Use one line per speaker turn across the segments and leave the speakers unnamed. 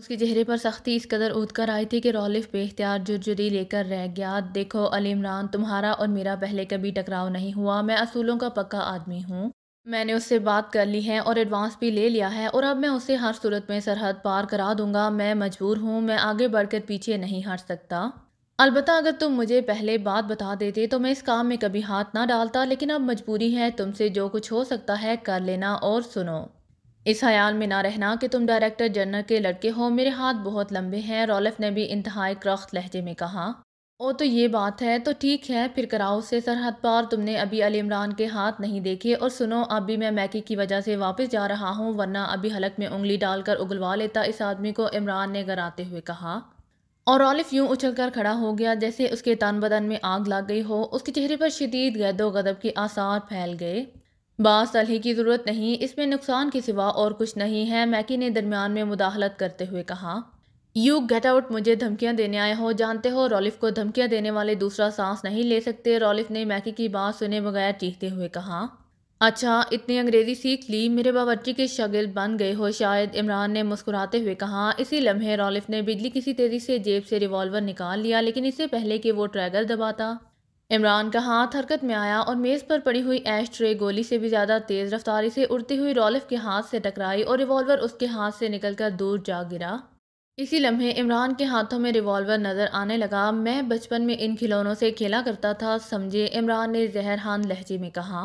उसके चेहरे पर सख्ती इस कदर उद कर आई थी कि रॉलिफ बेख्तियार जुरजुरी लेकर रह गया देखो अली इमरान तुम्हारा और मेरा पहले कभी टकराव नहीं हुआ मैं असूलों का पक्का आदमी हूँ मैंने उससे बात कर ली है और एडवांस भी ले लिया है और अब मैं उसे हर सूरत में सरहद पार करा दूंगा मैं मजबूर हूँ मैं आगे बढ़कर पीछे नहीं हट सकता अलबत् अगर तुम मुझे पहले बात बता देते तो मैं इस काम में कभी हाथ ना डालता लेकिन अब मजबूरी है तुमसे जो कुछ हो सकता है कर लेना और सुनो इस ख्याल में ना रहना कि तुम डायरेक्टर जनरल के लड़के हो मेरे हाथ बहुत लंबे हैं रॉलफ ने भी इंतहा क्रख्त लहजे में कहा ओ तो ये बात है तो ठीक है फिर कराओ से सरहद पार तुमने अभी अली इमरान के हाथ नहीं देखे और सुनो अभी मैं मैकी की वजह से वापस जा रहा हूँ वरना अभी हलक में उंगली डालकर उगलवा लेता इस आदमी को इमरान ने आते हुए कहा और ऑलिफ यूं उछल कर खड़ा हो गया जैसे उसके तन बदन में आग लग गई हो उसके चेहरे पर शदीद गैदो गदब के आसार फैल गए बाँस तलही की ज़रूरत नहीं इसमें नुकसान के सिवा और कुछ नहीं है मैकी ने दरमियान में मुदाखलत करते हुए कहा यू गेट आउट मुझे धमकियां देने आए हो जानते हो रॉलिफ को धमकियां देने वाले दूसरा सांस नहीं ले सकते रॉलिफ ने मैकी की बात सुने बगैर चीखते हुए कहा अच्छा इतनी अंग्रेज़ी सीख ली मेरे बावर्ची के शगिल बन गए हो शायद इमरान ने मुस्कुराते हुए कहा इसी लम्हे रॉलिफ ने बिजली किसी तेज़ी से जेब से रिवॉल्वर निकाल लिया लेकिन इससे पहले कि वो ट्रैगर दबाता इमरान का हाथ हरकत में आया और मेज़ पर पड़ी हुई ऐश ट्रे गोली से भी ज़्यादा तेज़ रफ्तारी से उड़ती हुई रॉलिफ के हाथ से टकराई और रिवॉल्वर उसके हाथ से निकलकर दूर जा गिरा इसी लम्हे इमरान के हाथों में रिवॉल्वर नज़र आने लगा मैं बचपन में इन खिलौनों से खेला करता था समझे इमरान ने जहर हान लहजे में कहा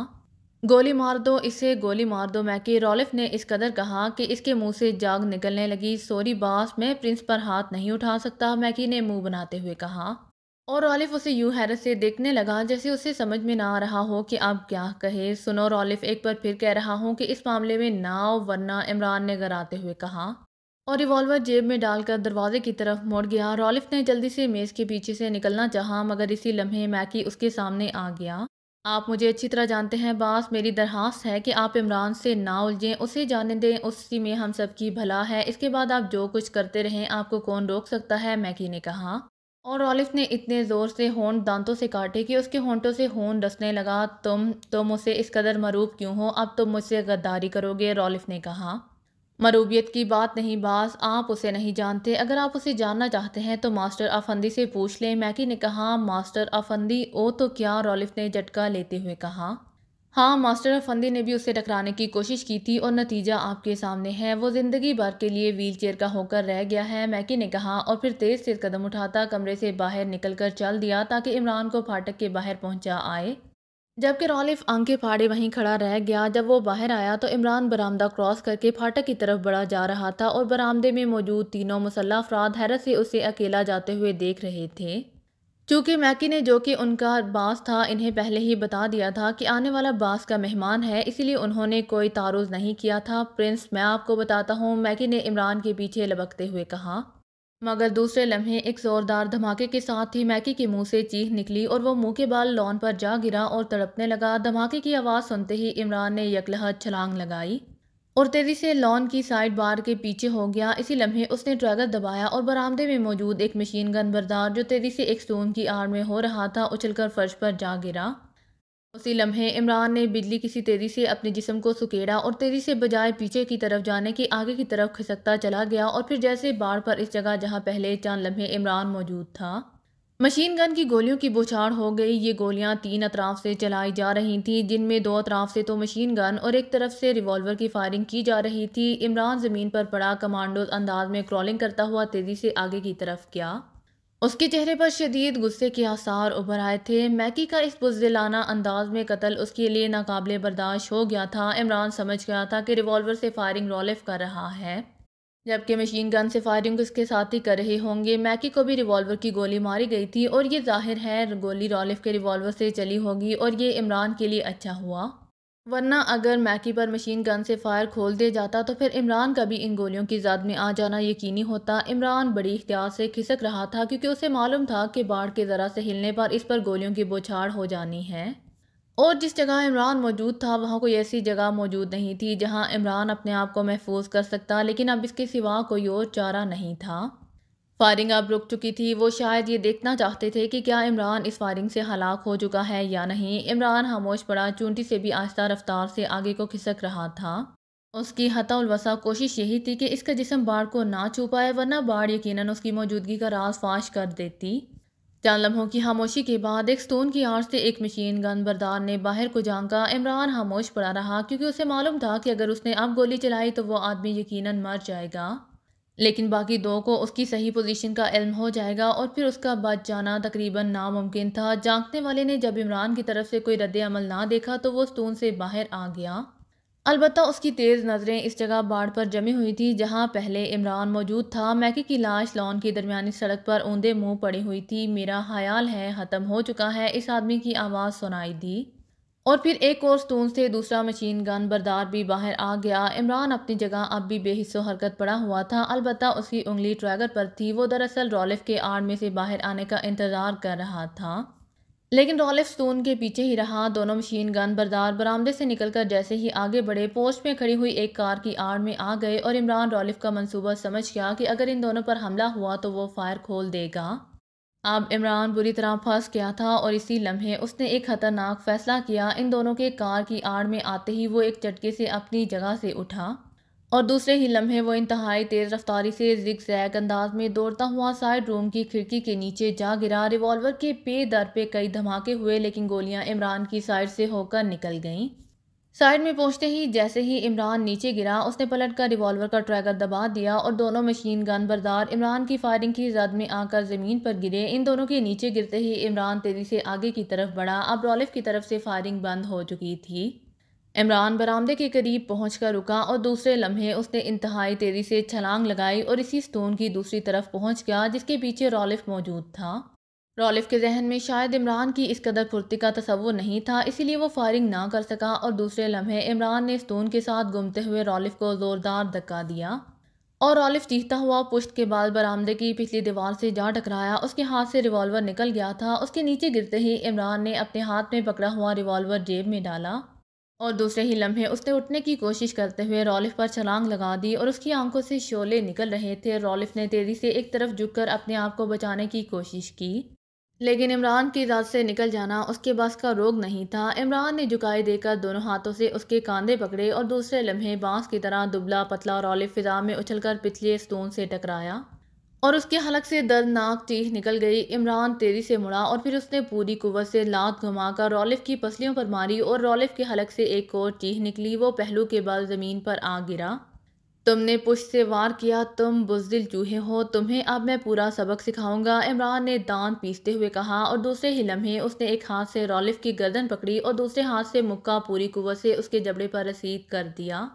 गोली मार दो इसे गोली मार दो मैकी रॉलिफ ने इस कदर कहा कि इसके मुंह से जाग निकलने लगी सॉरी बास मैं प्रिंस पर हाथ नहीं उठा सकता मैकी ने मुंह बनाते हुए कहा और ओलिफ उसे यू हैरत से देखने लगा जैसे उसे समझ में ना आ रहा हो कि आप क्या कहे सुनो रॉलिफ एक बार फिर कह रहा हूँ कि इस मामले में नाव वरना इमरान ने घर आते हुए कहा और रिवॉल्वर जेब में डालकर दरवाजे की तरफ मोड़ गया रॉलिफ ने जल्दी से मेज़ के पीछे से निकलना चाहा मगर इसी लम्हे मैकी उसके सामने आ गया आप मुझे अच्छी तरह जानते हैं बास मेरी दरख्वास्त है कि आप इमरान से ना उलझें उसे जाने दें उसी में हम सब की भला है इसके बाद आप जो कुछ करते रहें आपको कौन रोक सकता है मैकी ने कहा और ऑलिफ ने इतने ज़ोर से होन दांतों से काटे कि उसके होंटों से होन डसने लगा तुम तुम उसे इस कदर मरूब क्यों हो अब तुम मुझसे गद्दारी करोगे रॉलिफ ने कहा मरूबियत की बात नहीं बास आप उसे नहीं जानते अगर आप उसे जानना चाहते हैं तो मास्टर अफंदी से पूछ लें मैकी ने कहा मास्टर अफंदी ओ तो क्या रॉलिफ ने झटका लेते हुए कहा हाँ मास्टर अफंदी ने भी उससे टकराने की कोशिश की थी और नतीजा आपके सामने है वो ज़िंदगी भर के लिए व्हीलचेयर का होकर रह गया है मैकी ने कहा और फिर तेज़ तेज कदम उठाता कमरे से बाहर निकलकर चल दिया ताकि इमरान को फाटक के बाहर पहुंचा आए जबकि रॉलिफ आंखें फाड़े वहीं खड़ा रह गया जब वो बाहर आया तो इमरान बरामदा क्रॉस करके फाटक की तरफ बढ़ा जा रहा था और बरामदे में मौजूद तीनों मुसल्ला अफराद हैरत से उसे अकेला जाते हुए देख रहे थे चूँकि मैकी ने जो कि उनका बास था इन्हें पहले ही बता दिया था कि आने वाला बास का मेहमान है इसीलिए उन्होंने कोई तारुज नहीं किया था प्रिंस मैं आपको बताता हूँ मैकी ने इमरान के पीछे लबकते हुए कहा मगर दूसरे लम्हे एक ज़ोरदार धमाके के साथ ही मैकी के मुंह से चीख निकली और वो मुंह के बाल लॉन पर जा गिरा और तड़पने लगा धमाके की आवाज़ सुनते ही इमरान ने यकलहत छलांग लगाई और तेज़ी से लॉन की साइड बार के पीछे हो गया इसी लम्हे उसने ट्रैगर दबाया और बरामदे में मौजूद एक मशीन गन बरदार जो तेज़ी से एक स्टोन की आड़ में हो रहा था उछलकर फर्श पर जा गिरा उसी लम्हे इमरान ने बिजली किसी तेज़ी से अपने जिसम को सुकेड़ा और तेज़ी से बजाय पीछे की तरफ जाने की आगे की तरफ खिसकता चला गया और फिर जैसे बाढ़ पर इस जगह जहाँ पहले चांद लम्हे इमरान मौजूद था मशीन गन की गोलियों की बौछार हो गई ये गोलियां तीन अतराफ से चलाई जा रही थी जिनमें दो अतराफ से तो मशीन गन और एक तरफ से रिवॉल्वर की फायरिंग की जा रही थी इमरान ज़मीन पर पड़ा कमांडो अंदाज में क्रॉलिंग करता हुआ तेज़ी से आगे की तरफ गया उसके चेहरे पर शदीद गुस्से के आसार उभर आए थे मैकी का इस बुजदिलाना अंदाज में कत्ल उसके लिए नाकबले बर्दाश्त हो गया था इमरान समझ गया था कि रिवॉल्वर से फायरिंग रोलिफ कर रहा है जबकि मशीन गन से फायरिंग उसके साथ ही कर रहे होंगे मैकी को भी रिवॉल्वर की गोली मारी गई थी और ये जाहिर है गोली रॉलिफ के रिवॉल्वर से चली होगी और ये इमरान के लिए अच्छा हुआ वरना अगर मैकी पर मशीन गन से फायर खोल दिया जाता तो फिर इमरान का भी इन गोलियों की जद में आ जाना यकीनी होता इमरान बड़ी इख्तियार से खिसक रहा था क्योंकि उसे मालूम था कि बाढ़ के ज़रा से हिलने पर इस पर गोलियों की बौछार हो जानी है और जिस जगह इमरान मौजूद था वहाँ कोई ऐसी जगह मौजूद नहीं थी जहाँ इमरान अपने आप को महफूज कर सकता लेकिन अब इसके सिवा कोई और चारा नहीं था फायरिंग अब रुक चुकी थी वो शायद ये देखना चाहते थे कि क्या इमरान इस फायरिंग से हलाक हो चुका है या नहीं इमरान खामोश पड़ा चूंटी से भी आहिस्ता रफ्तार से आगे को खिसक रहा था उसकी हतावसा कोशिश यही थी कि इसका जिसम बाढ़ को ना छू पाए वरना बाढ़ यकीनन उसकी मौजूदगी का राज फाश कर देती चंद लम्हों की खामोशी के बाद एक स्टोन की आड़ से एक मशीन गन बरदार ने बाहर को झांका इमरान खामोश पड़ा रहा क्योंकि उसे मालूम था कि अगर उसने अब गोली चलाई तो वो आदमी यकीनन मर जाएगा लेकिन बाकी दो को उसकी सही पोजीशन का इल्म हो जाएगा और फिर उसका बच जाना तकरीबन नामुमकिन था जांकने वाले ने जब इमरान की तरफ से कोई रद्द अमल ना देखा तो वो स्टोन से बाहर आ गया अलबत् उसकी तेज़ नज़रें इस जगह बाढ़ पर जमी हुई थी जहाँ पहले इमरान मौजूद था मैके की लाश लॉन की दरमियानी सड़क पर ऊंधे मुंह पड़ी हुई थी मेरा ख्याल है ख़त्म हो चुका है इस आदमी की आवाज़ सुनाई दी और फिर एक और स्तून से दूसरा मशीन गन बरदार भी बाहर आ गया इमरान अपनी जगह अब भी बेहिस्सो हरकत पड़ा हुआ था अलबत् उसकी उंगली ट्रैगर पर थी वो दरअसल रॉलिफ के आड़ में से बाहर आने का इंतज़ार कर रहा था लेकिन रॉलिफ स्टोन के पीछे ही रहा दोनों मशीन गन बरदार बरामदे से निकलकर जैसे ही आगे बढ़े पोस्ट में खड़ी हुई एक कार की आड़ में आ गए और इमरान रॉलिफ का मंसूबा समझ गया कि अगर इन दोनों पर हमला हुआ तो वो फायर खोल देगा अब इमरान बुरी तरह फंस गया था और इसी लम्हे उसने एक खतरनाक फैसला किया इन दोनों के कार की आड़ में आते ही वो एक चटके से अपनी जगह से उठा और दूसरे ही लम्हे वो इंतहाई तेज़ रफ्तारी से जिक जैक अंदाज में दौड़ता हुआ साइड रूम की खिड़की के नीचे जा गिरा रिवॉल्वर के पे दर पे कई धमाके हुए लेकिन गोलियां इमरान की साइड से होकर निकल गईं साइड में पहुंचते ही जैसे ही इमरान नीचे गिरा उसने पलट कर रिवॉल्वर का ट्रैगर दबा दिया और दोनों मशीन गन बरदार इमरान की फायरिंग की जद में आकर ज़मीन पर गिरे इन दोनों के नीचे गिरते ही इमरान तेज़ी से आगे की तरफ बढ़ा अब रॉलिफ की तरफ से फायरिंग बंद हो चुकी थी इमरान बरामदे के करीब पहुँच कर रुका और दूसरे लम्हे उसने इंतहाई तेज़ी से छलांग लगाई और इसी स्टोन की दूसरी तरफ पहुँच गया जिसके पीछे रॉलिफ मौजूद था रॉलिफ के जहन में शायद इमरान की इस कदर फुर्ती का तस्वुर नहीं था इसीलिए वो फायरिंग ना कर सका और दूसरे लम्हे इमरान ने स्टोन के साथ घूमते हुए रॉलिफ को ज़ोरदार धक्का दिया और रॉलिफ चीखता हुआ पुश्त के बाल बरामदे की पिछली दीवार से जा टकराया उसके हाथ से रिवॉल्वर निकल गया था उसके नीचे गिरते ही इमरान ने अपने हाथ में पकड़ा हुआ रिवॉल्वर जेब में डाला और दूसरे ही लम्हे उसने उठने की कोशिश करते हुए रॉलिफ पर छलांग लगा दी और उसकी आंखों से शोले निकल रहे थे रॉलिफ ने तेज़ी से एक तरफ झुककर अपने आप को बचाने की कोशिश की लेकिन इमरान की रात से निकल जाना उसके बस का रोग नहीं था इमरान ने झुकाई देकर दोनों हाथों से उसके कांधे पकड़े और दूसरे लम्हे बांस की तरह दुबला पतला रॉलिफ फिजा में उछलकर पिछले स्टोन से टकराया और उसके हलक से दर्दनाक चीख निकल गई इमरान तेज़ी से मुड़ा और फिर उसने पूरी कुवत से लात घुमाकर रौलिफ की पसलियों पर मारी और रौलिफ के हलक से एक और चीख निकली वो पहलू के बाद ज़मीन पर आ गिरा तुमने पुष्ट से वार किया तुम बुजदिल चूहे हो तुम्हें अब मैं पूरा सबक सिखाऊंगा इमरान ने दांत पीसते हुए कहा और दूसरे ही लम्हे उसने एक हाथ से रौलिफ की गर्दन पकड़ी और दूसरे हाथ से मुक्का पूरी कुवत से उसके जबड़े पर रसीद कर दिया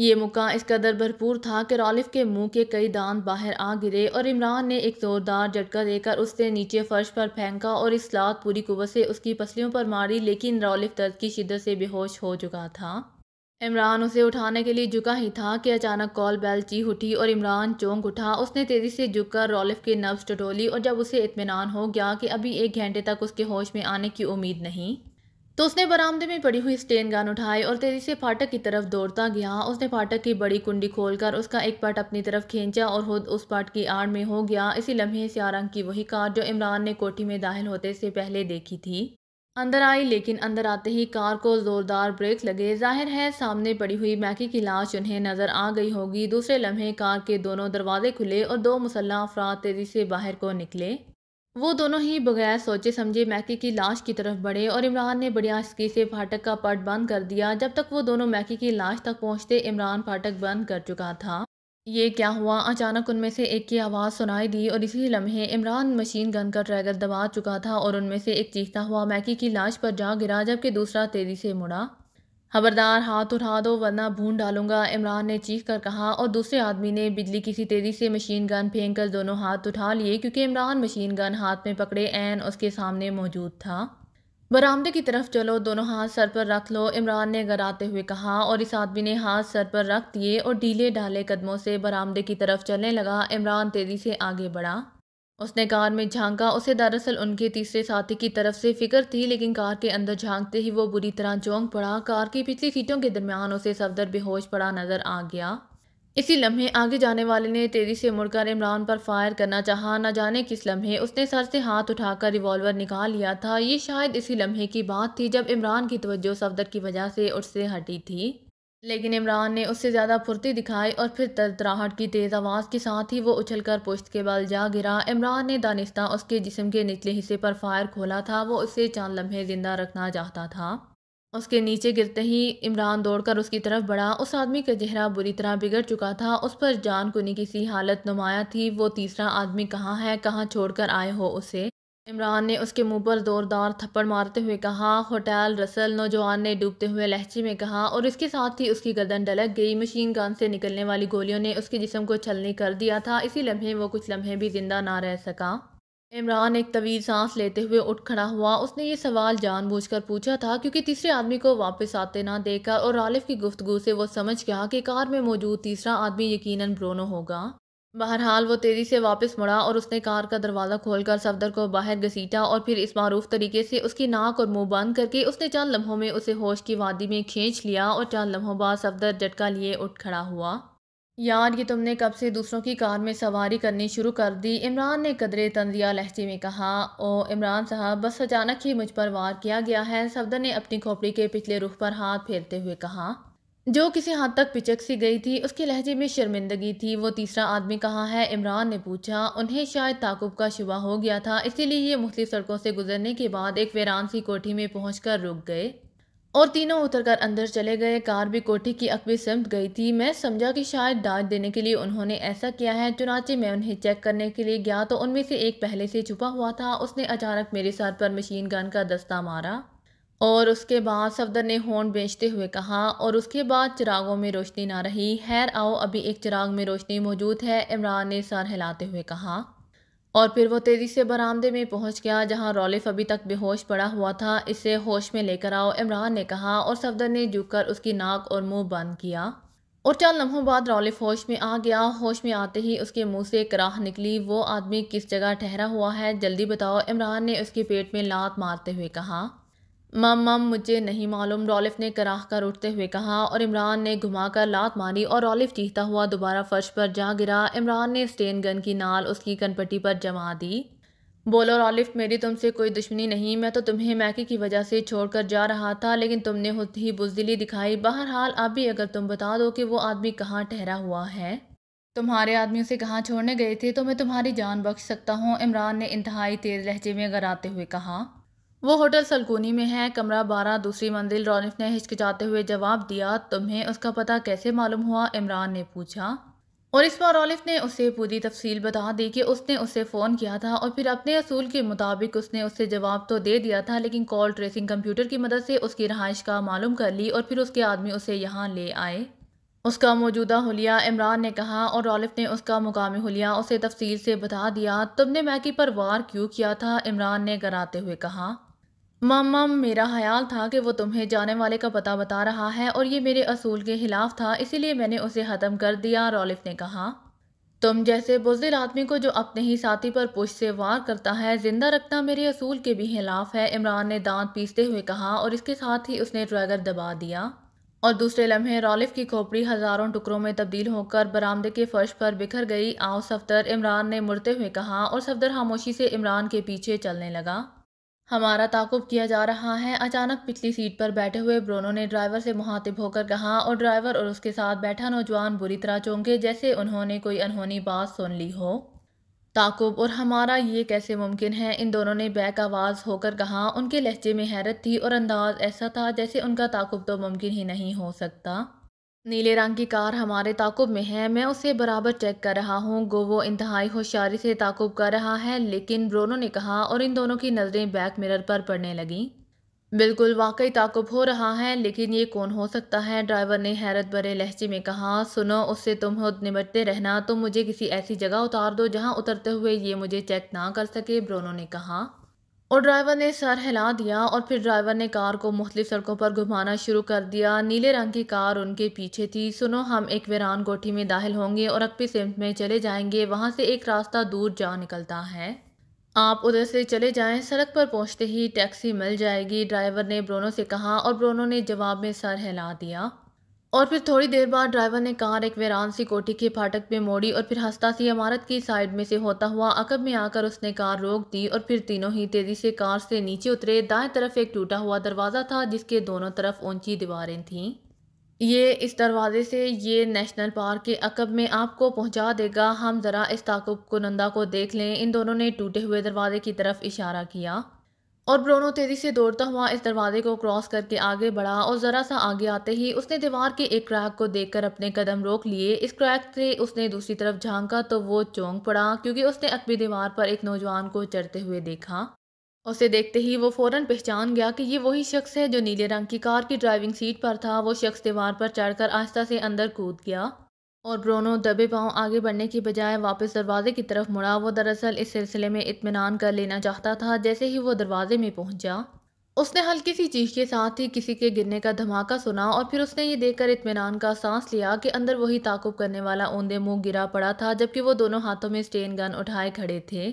ये मुका इस कदर भरपूर था कि रॉलिफ के मुंह के कई दांत बाहर आ गिरे और इमरान ने एक जोरदार झटका देकर उससे नीचे फर्श पर फेंका और इस लात पूरी कुवत से उसकी पसलियों पर मारी लेकिन रॉलिफ दर्द की शिद्दत से बेहोश हो चुका था इमरान उसे उठाने के लिए झुका ही था कि अचानक कॉल बैल चीख उठी और इमरान चौंक उठा उसने तेज़ी से कर रॉलिफ के नब्स टटोली और जब उसे इतमान हो गया कि अभी एक घंटे तक उसके होश में आने की उम्मीद नहीं तो उसने बरामदे में पड़ी हुई स्टेन गन उठाई और तेज़ी से फाटक की तरफ दौड़ता गया उसने फाटक की बड़ी कुंडी खोलकर उसका एक पार्ट अपनी तरफ खींचा और खुद उस पार्ट की आड़ में हो गया इसी लम्हे सियारंग की वही कार जो इमरान ने कोठी में दाखिल होते से पहले देखी थी अंदर आई लेकिन अंदर आते ही कार को ज़ोरदार ब्रेक लगे जाहिर है सामने पड़ी हुई मैकी की लाश उन्हें नज़र आ गई होगी दूसरे लम्हे कार के दोनों दरवाजे खुले और दो मुसल्ला अफराद तेज़ी से बाहर को निकले वो दोनों ही बगैर सोचे समझे मैकी की लाश की तरफ बढ़े और इमरान ने बड़ी आशकी से फाटक का पट बंद कर दिया जब तक वो दोनों मैकी की लाश तक पहुंचते इमरान फाटक बंद कर चुका था ये क्या हुआ अचानक उनमें से एक की आवाज़ सुनाई दी और इसी लम्हे इमरान मशीन गन का ट्रैगर दबा चुका था और उनमें से एक चीखता हुआ मैकी की लाश पर जा गिरा जबकि दूसरा तेज़ी से मुड़ा खबरदार हाथ उठा दो वरना भून डालूंगा इमरान ने चीख कर कहा और दूसरे आदमी ने बिजली किसी तेज़ी से मशीन गन फेंक कर दोनों हाथ उठा लिए क्योंकि इमरान मशीन गन हाथ में पकड़े एन उसके सामने मौजूद था बरामदे की तरफ चलो दोनों हाथ सर पर रख लो इमरान ने गराते हुए कहा और इस आदमी ने हाथ सर पर रख दिए और ढीले ढाले कदमों से बरामदे की तरफ चलने लगा इमरान तेज़ी से आगे बढ़ा उसने कार में झांका उसे दरअसल उनके तीसरे साथी की तरफ से फिक्र थी लेकिन कार के अंदर झांकते ही वो बुरी तरह चौंक पड़ा कार की पिछली सीटों के दरमियान उसे सफदर बेहोश पड़ा नजर आ गया इसी लम्हे आगे जाने वाले ने तेज़ी से मुड़कर इमरान पर फायर करना चाहा न जाने किस लम्हे उसने सर से हाथ उठाकर रिवॉल्वर निकाल लिया था ये शायद इसी लम्हे की बात थी जब इमरान की तवज्जो सफदर की वजह से उससे हटी थी लेकिन इमरान ने उससे ज़्यादा फुर्ती दिखाई और फिर तरतराहट की तेज़ आवाज़ के साथ ही वो उछलकर पुश्त के बल जा गिरा इमरान ने दानिश्ता उसके जिस्म के निचले हिस्से पर फायर खोला था वो उसे चांद लम्हे ज़िंदा रखना चाहता था उसके नीचे गिरते ही इमरान दौड़कर उसकी तरफ बढ़ा उस आदमी का चेहरा बुरी तरह बिगड़ चुका था उस पर जान कुनी की सी हालत नुमाया थी वो तीसरा आदमी कहाँ है कहाँ छोड़कर आए हो उसे इमरान ने उसके मुंह पर ज़ोरदार थप्पड़ मारते हुए कहा होटल रसल नौजवान ने डूबते हुए लहजे में कहा और इसके साथ ही उसकी गर्दन डलक गई मशीन गन से निकलने वाली गोलियों ने उसके जिसम को छलनी कर दिया था इसी लम्हे वो कुछ लम्हे भी जिंदा ना रह सका इमरान एक तवील सांस लेते हुए उठ खड़ा हुआ उसने ये सवाल जानबूझकर पूछा था क्योंकि तीसरे आदमी को वापस आते ना देखकर और रालिफ की गुफ्तगु से वो समझ गया कि कार में मौजूद तीसरा आदमी यकीनन ब्रोनो होगा बहरहाल वो तेज़ी से वापस मुड़ा और उसने कार का दरवाज़ा खोलकर सफदर को बाहर घसीटा और फिर इस मरूफ तरीके से उसकी नाक और मुंह बंद करके उसने चंद लम्हों में उसे होश की वादी में खींच लिया और चंद लम्हों बाद सफदर झटका लिए उठ खड़ा हुआ यार ये तुमने कब से दूसरों की कार में सवारी करनी शुरू कर दी इमरान ने कदरे तंजिया लहजे में कहा ओ इमरान साहब बस अचानक ही मुझ पर वार किया गया है सफदर ने अपनी खोपड़ी के पिछले रुख पर हाथ फेरते हुए कहा जो किसी हद तक पिचक सी गई थी उसके लहजे में शर्मिंदगी थी वो तीसरा आदमी कहाँ है इमरान ने पूछा उन्हें शायद ताकुब का शुबा हो गया था इसीलिए ये मुख्तलिफ सड़कों से गुजरने के बाद एक वेरान सी कोठी में पहुँच कर रुक गए और तीनों उतरकर अंदर चले गए कार भी कोठी की अकबी समत गई थी मैं समझा कि शायद डांट देने के लिए उन्होंने ऐसा किया है चुनाचे मैं उन्हें चेक करने के लिए गया तो उनमें से एक पहले से छुपा हुआ था उसने अचानक मेरे सर पर मशीन गन का दस्ता मारा और उसके बाद सफदर ने हॉर्न बेचते हुए कहा और उसके बाद चिरागों में रोशनी ना रही हैर आओ अभी एक चिराग में रोशनी मौजूद है इमरान ने सर हिलाते हुए कहा और फिर वो तेज़ी से बरामदे में पहुंच गया जहां रॉलिफ अभी तक बेहोश पड़ा हुआ था इसे होश में लेकर आओ इमरान ने कहा और सफदर ने कर उसकी नाक और मुंह बंद किया और चार लम्हों बाद रॉलिफ होश में आ गया होश में आते ही उसके मुंह से कराह निकली वो आदमी किस जगह ठहरा हुआ है जल्दी बताओ इमरान ने उसके पेट में लात मारते हुए कहा मम मम मुझे नहीं मालूम रॉलिफ ने कराह कर उठते हुए कहा और इमरान ने घुमाकर लात मारी और रॉलिफ चीखता हुआ दोबारा फर्श पर जा गिरा इमरान ने स्टेन गन की नाल उसकी कनपट्टी पर जमा दी बोलो रॉलिफ मेरी तुमसे कोई दुश्मनी नहीं मैं तो तुम्हें मैके की वजह से छोड़कर जा रहा था लेकिन तुमने खुद ही बुजदिली दिखाई बहरहाल अब भी अगर तुम बता दो कि वो आदमी कहाँ ठहरा हुआ है तुम्हारे आदमी उसे कहाँ छोड़ने गए थे तो मैं तुम्हारी जान बख्श सकता हूँ इमरान ने इंतहाई तेज लहजे में आते हुए कहा वो होटल सलकोनी में है कमरा बारह दूसरी मंजिल रौनिफ ने हिचकिचाते हुए जवाब दिया तुम्हें उसका पता कैसे मालूम हुआ इमरान ने पूछा और इस बार रौनिफ ने उसे पूरी तफसील बता दी कि उसने उसे फ़ोन किया था और फिर अपने असूल के मुताबिक उसने उससे जवाब तो दे दिया था लेकिन कॉल ट्रेसिंग कंप्यूटर की मदद से उसकी रहाइश का मालूम कर ली और फिर उसके आदमी उसे यहाँ ले आए उसका मौजूदा हुलिया इमरान ने कहा और रौलिफ ने उसका मुकामी हुलिया उसे तफसील से बता दिया तुमने मैकी पर वार क्यों किया था इमरान ने गराते हुए कहा मामा मेरा ख्याल था कि वो तुम्हें जाने वाले का पता बता रहा है और ये मेरे असूल के ख़िलाफ़ था इसीलिए मैंने उसे ख़त्म कर दिया रॉलिफ ने कहा तुम जैसे बुजिल आदमी को जो अपने ही साथी पर पुश से वार करता है जिंदा रखना मेरे असूल के भी खिलाफ है इमरान ने दांत पीसते हुए कहा और इसके साथ ही उसने ड्रैगर दबा दिया और दूसरे लम्हे रॉलिफ की खोपड़ी हज़ारों टुकड़ों में तब्दील होकर बरामदे के फर्श पर बिखर गई आओ सफदर इमरान ने मुड़ते हुए कहा और सफदर खामोशी से इमरान के पीछे चलने लगा हमारा ताकुब किया जा रहा है अचानक पिछली सीट पर बैठे हुए ब्रोनो ने ड्राइवर से मुहातिब होकर कहा और ड्राइवर और उसके साथ बैठा नौजवान बुरी तरह चौंके जैसे उन्होंने कोई अनहोनी बात सुन ली हो ताकुब और हमारा ये कैसे मुमकिन है इन दोनों ने बैक आवाज़ होकर कहा उनके लहजे में हैरत थी और अंदाज़ ऐसा था जैसे उनका ताकुब तो मुमकिन ही नहीं हो सकता नीले रंग की कार हमारे ताकुब में है मैं उसे बराबर चेक कर रहा हूँ गो वो इंतहाई होशियारी से ताकुब कर रहा है लेकिन ब्रोनो ने कहा और इन दोनों की नज़रें बैक मिरर पर पड़ने लगीं बिल्कुल वाकई ताकुब हो रहा है लेकिन ये कौन हो सकता है ड्राइवर ने हैरत भरे लहजे में कहा सुनो उससे तुम खुद निमटते रहना तुम मुझे किसी ऐसी जगह उतार दो जहाँ उतरते हुए ये मुझे चेक ना कर सके ब्रोनो ने कहा और ड्राइवर ने सर हिला दिया और फिर ड्राइवर ने कार को मुख्तलिफ सड़कों पर घुमाना शुरू कर दिया नीले रंग की कार उनके पीछे थी सुनो हम एक वीरान कोठी में दाखिल होंगे और अकपी सिमट में चले जाएंगे वहाँ से एक रास्ता दूर जा निकलता है आप उधर से चले जाएं सड़क पर पहुँचते ही टैक्सी मिल जाएगी ड्राइवर ने ब्रोनो से कहा और ब्रोनो ने जवाब में सर हिला दिया और फिर थोड़ी देर बाद ड्राइवर ने कार एक वीरान सी कोठी के फाटक पे मोड़ी और फिर हंसता सी इमारत की साइड में से होता हुआ अकब में आकर उसने कार रोक दी और फिर तीनों ही तेजी से कार से नीचे उतरे दाएं तरफ एक टूटा हुआ दरवाज़ा था जिसके दोनों तरफ ऊंची दीवारें थीं ये इस दरवाज़े से ये नेशनल पार्क के अकब में आपको पहुंचा देगा हम ज़रा इस ताकुब कुनंदा को देख लें इन दोनों ने टूटे हुए दरवाजे की तरफ इशारा किया और ब्रोनो तेज़ी से दौड़ता हुआ इस दरवाजे को क्रॉस करके आगे बढ़ा और ज़रा सा आगे आते ही उसने दीवार के एक क्रैक को देखकर अपने कदम रोक लिए इस क्रैक से उसने दूसरी तरफ झांका तो वो चौंक पड़ा क्योंकि उसने अकबी दीवार पर एक नौजवान को चढ़ते हुए देखा उसे देखते ही वो फ़ौरन पहचान गया कि ये वही शख्स है जो नीले रंग की कार की ड्राइविंग सीट पर था वो शख्स दीवार पर चढ़कर आहिस्ता से अंदर कूद गया और ब्रोनो दबे पाँव आगे बढ़ने की बजाय वापस दरवाजे की तरफ मुड़ा वो दरअसल इस सिलसिले में इतमान कर लेना चाहता था जैसे ही वो दरवाजे में पहुंचा उसने हल्की सी चीख के साथ ही किसी के गिरने का धमाका सुना और फिर उसने ये देखकर इतमान का सांस लिया कि अंदर वही ताकुब करने वाला ओंदे मुंह गिरा पड़ा था जबकि वो दोनों हाथों में स्टेन गन उठाए खड़े थे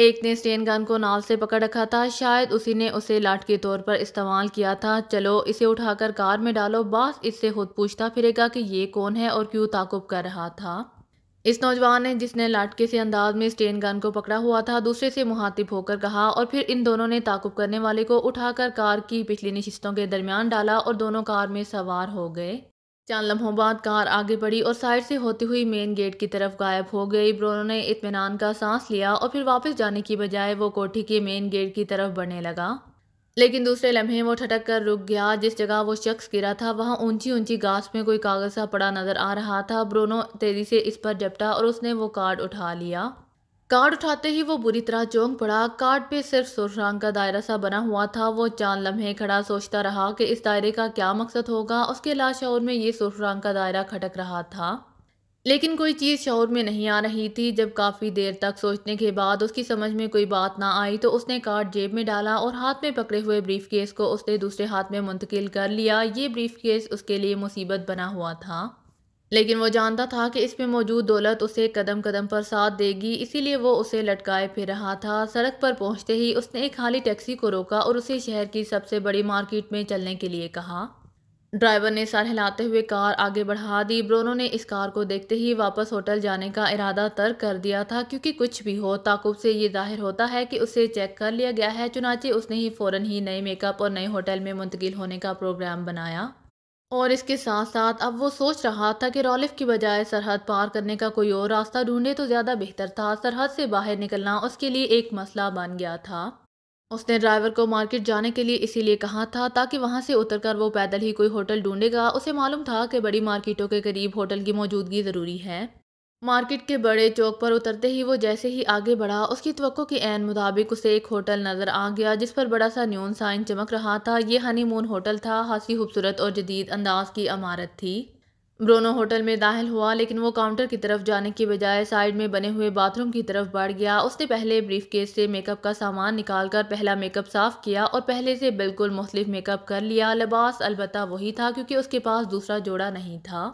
एक ने स्टेन गन को नाल से पकड़ रखा था शायद उसी ने उसे लाठ के तौर पर इस्तेमाल किया था चलो इसे उठाकर कार में डालो बास इससे खुद पूछता फिरेगा कि ये कौन है और क्यों ताकुब कर रहा था इस नौजवान ने जिसने लाटके से अंदाज में स्टेन गन को पकड़ा हुआ था दूसरे से मुहातिब होकर कहा और फिर इन दोनों ने ताकुब करने वाले को उठाकर कार की पिछली नशिस्तों के दरमियान डाला और दोनों कार में सवार हो गए चंद लम्हों बाद कार आगे बढ़ी और साइड से होती हुई मेन गेट की तरफ गायब हो गई ब्रोनो ने इतमान का सांस लिया और फिर वापस जाने की बजाय वो कोठी के मेन गेट की तरफ बढ़ने लगा लेकिन दूसरे लम्हे वो ठटक कर रुक गया जिस जगह वो शख्स गिरा था वहाँ ऊंची ऊंची घास में कोई कागज़ सा पड़ा नज़र आ रहा था ब्रोनो तेज़ी से इस पर जपटा और उसने वो कार्ड उठा लिया कार्ड उठाते ही वो बुरी तरह चौंक पड़ा कार्ड पे सिर्फ सुरसंग का दायरा सा बना हुआ था वो चांद लम्हे खड़ा सोचता रहा कि इस दायरे का क्या मकसद होगा उसके लाशौर में ये सुरसंग का दायरा खटक रहा था लेकिन कोई चीज़ शौर में नहीं आ रही थी जब काफ़ी देर तक सोचने के बाद उसकी समझ में कोई बात ना आई तो उसने कार्ड जेब में डाला और हाथ में पकड़े हुए ब्रीफ केस को उसने दूसरे हाथ में मुंतकिल कर लिया ये ब्रीफ केस उसके लिए मुसीबत बना हुआ था लेकिन वो जानता था कि इसमें मौजूद दौलत उसे कदम कदम पर साथ देगी इसीलिए वो उसे लटकाए फिर रहा था सड़क पर पहुंचते ही उसने एक खाली टैक्सी को रोका और उसे शहर की सबसे बड़ी मार्केट में चलने के लिए कहा ड्राइवर ने सर हिलाते हुए कार आगे बढ़ा दी ब्रोनो ने इस कार को देखते ही वापस होटल जाने का इरादा तर्क कर दिया था क्योंकि कुछ भी हो ताकुब से ये जाहिर होता है कि उसे चेक कर लिया गया है चुनाचे उसने ही फ़ौरन ही नए मेकअप और नए होटल में मुंतकिल होने का प्रोग्राम बनाया और इसके साथ साथ अब वो सोच रहा था कि रॉलिफ की बजाय सरहद पार करने का कोई और रास्ता ढूंढे तो ज़्यादा बेहतर था सरहद से बाहर निकलना उसके लिए एक मसला बन गया था उसने ड्राइवर को मार्केट जाने के लिए इसीलिए कहा था ताकि वहाँ से उतरकर वो पैदल ही कोई होटल ढूंढेगा उसे मालूम था कि बड़ी मार्केटों के करीब होटल की मौजूदगी ज़रूरी है मार्केट के बड़े चौक पर उतरते ही वो जैसे ही आगे बढ़ा उसकी तो के एन मुताबिक उसे एक होटल नज़र आ गया जिस पर बड़ा सा न्यून साइन चमक रहा था ये हनीमून होटल था हासी खूबसूरत और जदीद अंदाज की इमारत थी ब्रोनो होटल में दाखिल हुआ लेकिन वो काउंटर की तरफ जाने के बजाय साइड में बने हुए बाथरूम की तरफ बढ़ गया उसने पहले ब्रीफ केस से मेकअप का सामान निकाल कर पहला मेकअप साफ़ किया और पहले से बिल्कुल मुख्तफ मेकअप कर लिया लिबास अलबत् वही था क्योंकि उसके पास दूसरा जोड़ा नहीं था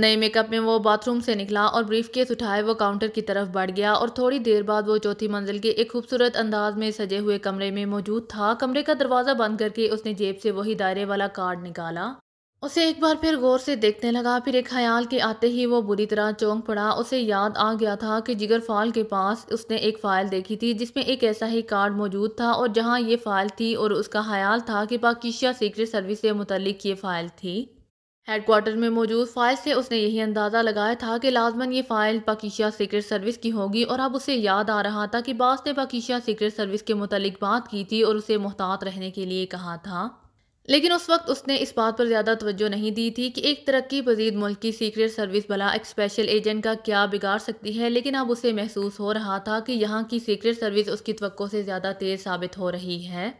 नए मेकअप में वो बाथरूम से निकला और ब्रीफ केस उठाए वो काउंटर की तरफ बढ़ गया और थोड़ी देर बाद वो चौथी मंजिल के एक खूबसूरत अंदाज में सजे हुए कमरे में मौजूद था कमरे का दरवाज़ा बंद करके उसने जेब से वही दायरे वाला कार्ड निकाला उसे एक बार फिर गौर से देखने लगा फिर एक ख्याल के आते ही वो बुरी तरह चौंक पड़ा उसे याद आ गया था कि जिगर फाल के पास उसने एक फ़ाइल देखी थी जिसमें एक ऐसा ही कार्ड मौजूद था और जहां ये फ़ाइल थी और उसका ख्याल था कि पाकिशिया सीक्रेट सर्विस से मुतलिक ये फ़ाइल थी हेडक्वार्टर में मौजूद फाइल से उसने यही अंदाज़ा लगाया था कि लाजमन ये फ़ाइल पाकिशिया सीक्रेट सर्विस की होगी और अब उसे याद आ रहा था कि बास ने पाकिशिया सीक्रेट सर्विस के मुतालिक बात की थी और उसे मुहतात रहने के लिए कहा था लेकिन उस वक्त उसने इस बात पर ज़्यादा तवज्जो नहीं दी थी कि एक तरक्की पजीद मुल्क की सीक्रेट सर्विस भला एक स्पेशल एजेंट का क्या बिगाड़ सकती है लेकिन अब उसे महसूस हो रहा था कि यहाँ की सीक्रेट सर्विस उसकी तो से ज़्यादा तेज़ साबित हो रही है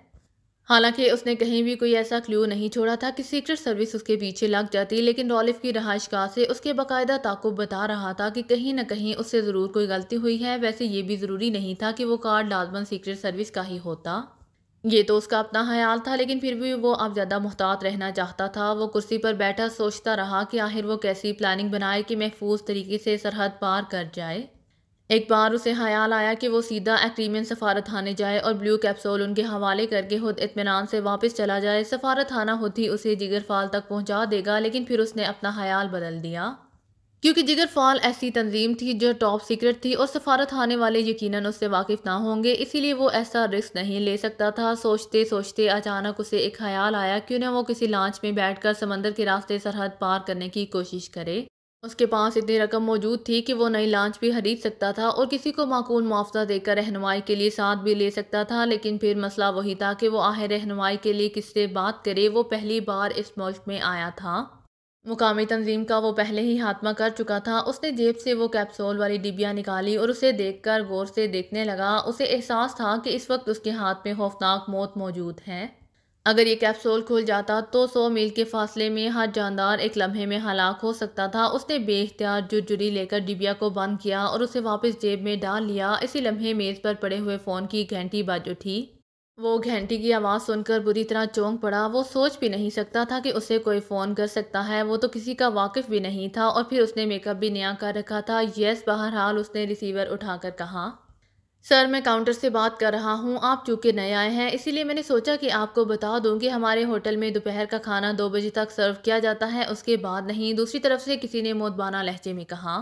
हालांकि उसने कहीं भी कोई ऐसा क्ल्यू नहीं छोड़ा था कि सीक्रेट सर्विस उसके पीछे लग जाती लेकिन रॉलिफ की रहाइश गाह से उसके बाकायदा ताकुब बता रहा था कि कहीं ना कहीं उससे ज़रूर कोई गलती हुई है वैसे ये भी ज़रूरी नहीं था कि वो कार्ड लाजमन सीक्रेट सर्विस का ही होता ये तो उसका अपना ख्याल था लेकिन फिर भी वो अब ज़्यादा मुहतात रहना चाहता था वो कुर्सी पर बैठा सोचता रहा कि आखिर वो कैसी प्लानिंग बनाए कि महफूज तरीके से सरहद पार कर जाए एक बार उसे ख्याल आया कि वो सीधा एक्रीमियन सफारत थाने जाए और ब्लू कैप्सूल उनके हवाले करके खुद इतमान से वापस चला जाए सफारत थाना खुद ही उसे जिगरफाल तक पहुंचा देगा लेकिन फिर उसने अपना ख्याल बदल दिया क्योंकि जिगर फॉल ऐसी तंजीम थी जो टॉप सीक्रेट थी और सफारत आने वाले यकीनन उससे वाकिफ ना होंगे इसीलिए वो ऐसा रिस्क नहीं ले सकता था सोचते सोचते अचानक उसे एक ख्याल आया क्यों ना वो किसी लांच में बैठकर समंदर के रास्ते सरहद पार करने की कोशिश करे उसके पास इतनी रकम मौजूद थी कि वो नई लांच भी खरीद सकता था और किसी को माकूल मुआवजा देकर रहनमाई के लिए साथ भी ले सकता था लेकिन फिर मसला वही था कि वो आहिर रहनुमाई के लिए किससे बात करे वो पहली बार इस मुल्क में आया था मुकामी तंजीम का वो पहले ही हाथमा कर चुका था उसने जेब से वो कैप्सूल वाली डिबिया निकाली और उसे देखकर गौर से देखने लगा उसे एहसास था कि इस वक्त उसके हाथ में खौफनाक मौत मौजूद है अगर ये कैप्सूल खुल जाता तो सौ मील के फासले में हर जानदार एक लम्हे में हलाक हो सकता था उसने बेख्तियार जुरजुरी लेकर डिबिया को बंद किया और उसे वापस जेब में डाल लिया इसी लम्हे मेज़ पर पड़े हुए फ़ोन की घंटी बाज उठी वो घंटी की आवाज़ सुनकर बुरी तरह चौंक पड़ा वो सोच भी नहीं सकता था कि उसे कोई फ़ोन कर सकता है वो तो किसी का वाकिफ़ भी नहीं था और फिर उसने मेकअप भी नया कर रखा था यस बहरहाल उसने रिसीवर उठाकर कहा सर मैं काउंटर से बात कर रहा हूँ आप चूँकि नए आए हैं इसीलिए मैंने सोचा कि आपको बता दूँ कि हमारे होटल में दोपहर का खाना दो बजे तक सर्व किया जाता है उसके बाद नहीं दूसरी तरफ से किसी ने मोतबाना लहजे में कहा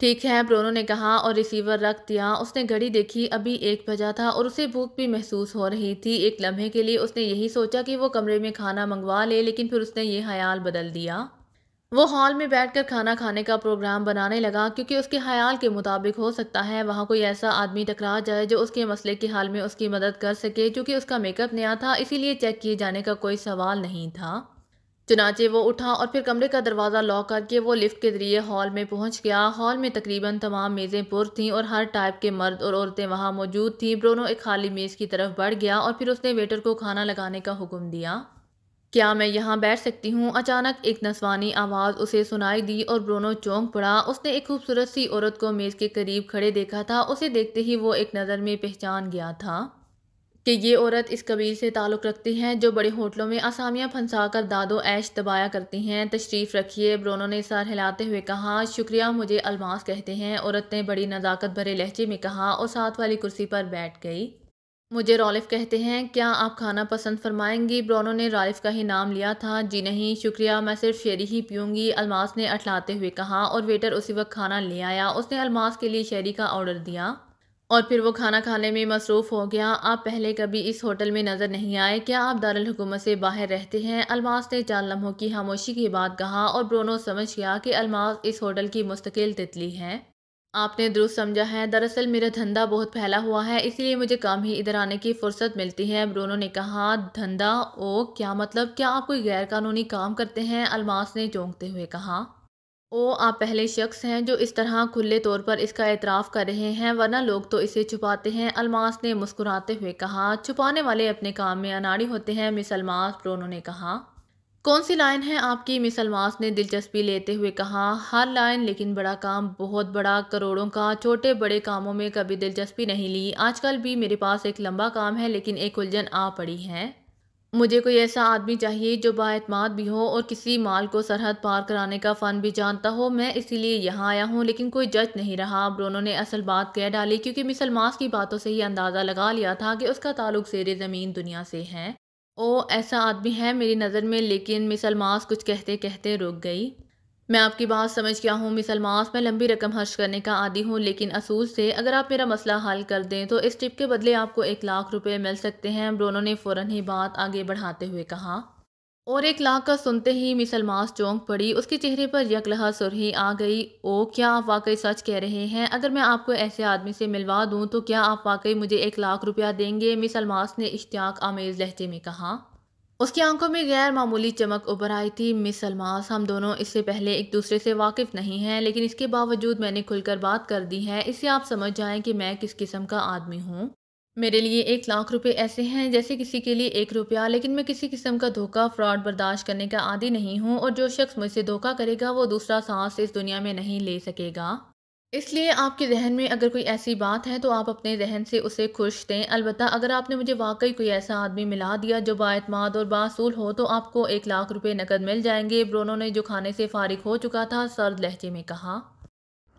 ठीक है प्रोनो ने कहा और रिसीवर रख दिया उसने घड़ी देखी अभी एक बजा था और उसे भूख भी महसूस हो रही थी एक लम्हे के लिए उसने यही सोचा कि वो कमरे में खाना मंगवा ले लेकिन फिर उसने ये ख्याल बदल दिया वो हॉल में बैठकर खाना खाने का प्रोग्राम बनाने लगा क्योंकि उसके ख्याल के मुताबिक हो सकता है वहाँ कोई ऐसा आदमी टकरा जाए जो उसके मसले के हाल में उसकी मदद कर सके क्योंकि उसका मेकअप नया था इसीलिए चेक किए जाने का कोई सवाल नहीं था चुनाचे वो उठा और फिर कमरे का दरवाज़ा लॉक करके वो लिफ्ट के जरिए हॉल में पहुंच गया हॉल में तकरीबन तमाम मेज़ें पुर थीं और हर टाइप के मर्द और औरतें वहां मौजूद थीं ब्रोनो एक खाली मेज़ की तरफ बढ़ गया और फिर उसने वेटर को खाना लगाने का हुक्म दिया क्या मैं यहाँ बैठ सकती हूँ अचानक एक नसवानी आवाज़ उसे सुनाई दी और ब्रोनो चौंक पड़ा उसने एक खूबसूरत सी औरत को मेज़ के करीब खड़े देखा था उसे देखते ही वो एक नज़र में पहचान गया था कि ये औरत इस कबील से ताल्लुक़ रखती हैं जो बड़े होटलों में आसामियाँ फंसा कर दादो ऐश दबाया करती हैं तशरीफ़ रखिए ब्रोनो ने सर हिलाते हुए कहा शुक्रिया मुझे अलमास कहते हैं औरत ने बड़ी नज़ाकत भरे लहजे में कहा और साथ वाली कुर्सी पर बैठ गई मुझे रॉलिफ़ कहते हैं क्या आप खाना पसंद फरमाएंगी ब्रोनो ने रॉलिफ़ का ही नाम लिया था जी नहीं शुक्रिया मैं सिर्फ शेरी ही पीऊंगी अलमास ने अटलाते हुए कहा और वेटर उसी वक्त खाना ले आया उसने अलमास के लिए शेरी का ऑर्डर दिया और फिर वो खाना खाने में मसरूफ़ हो गया आप पहले कभी इस होटल में नज़र नहीं आए क्या आप दारकूमत से बाहर रहते हैं अलमास ने चार लम्हों की खामोशी के बाद कहा और ब्रोनो समझ गया कि अलमास इस होटल की मुस्तकिल तितली है आपने दुरुस्त समझा है दरअसल मेरा धंधा बहुत फैला हुआ है इसलिए मुझे कम ही इधर आने की फुर्सत मिलती है ब्रोनो ने कहा धंधा ओ क्या मतलब क्या आप कोई गैर कानूनी काम करते हैं अलमास ने चौंकते हुए कहा ओ आप पहले शख्स हैं जो इस तरह खुले तौर पर इसका एतराफ़ कर रहे हैं वरना लोग तो इसे छुपाते हैं अलमास ने मुस्कुराते हुए कहा छुपाने वाले अपने काम में अनाड़ी होते हैं मिस अलमास ब्रोनो ने कहा कौन सी लाइन है आपकी मिस अलमास ने दिलचस्पी लेते हुए कहा हर लाइन लेकिन बड़ा काम बहुत बड़ा करोड़ों का छोटे बड़े कामों में कभी दिलचस्पी नहीं ली आजकल भी मेरे पास एक लंबा काम है लेकिन एक उलझन आ पड़ी है मुझे कोई ऐसा आदमी चाहिए जो बातमाद भी हो और किसी माल को सरहद पार कराने का फ़न भी जानता हो मैं इसीलिए यहाँ आया हूँ लेकिन कोई जज नहीं रहा ब्रोनो ने असल बात कह डाली क्योंकि मिसलमास की बातों से ही अंदाज़ा लगा लिया था कि उसका ताल्लुक शेर ज़मीन दुनिया से है ओ ऐसा आदमी है मेरी नज़र में लेकिन मिस अलमास कुछ कहते कहते रुक गई मैं आपकी बात समझ गया हूँ मिस अलमास मैं लंबी रकम खर्च करने का आदि हूँ लेकिन असूल से अगर आप मेरा मसला हल कर दें तो इस टिप के बदले आपको एक लाख रुपए मिल सकते हैं ब्रोनो ने फ़ौर ही बात आगे बढ़ाते हुए कहा और एक लाख का सुनते ही मिसल मास चौंक पड़ी उसके चेहरे पर यकलहा सुरही आ गई ओ क्या आप वाकई सच कह रहे हैं अगर मैं आपको ऐसे आदमी से मिलवा दूं तो क्या आप वाकई मुझे एक लाख रुपया देंगे मिसल मास ने इश्तियाक आमेज़ लहजे में कहा उसकी आंखों में गैर मामूली चमक उभर आई थी मिस अलमास हम दोनों इससे पहले एक दूसरे से वाकिफ़ नहीं हैं लेकिन इसके बावजूद मैंने खुलकर बात कर दी है इसे आप समझ जाएं कि मैं किस किस्म का आदमी हूँ मेरे लिए एक लाख रुपए ऐसे हैं जैसे किसी के लिए एक रुपया लेकिन मैं किसी किस्म का धोखा फ्रॉड बर्दाश्त करने का आदि नहीं हूँ और जो शख्स मुझसे धोखा करेगा वो दूसरा सांस इस दुनिया में नहीं ले सकेगा इसलिए आपके जहन में अगर कोई ऐसी बात है तो आप अपने जहन से उसे खुश दें अलबत् अगर आपने मुझे वाकई कोई ऐसा आदमी मिला दिया जो बातमाद और बासूल हो तो आपको एक लाख रुपये नकद मिल जाएंगे ब्रोनो ने जो खाने से फारिग हो चुका था सर्द लहजे में कहा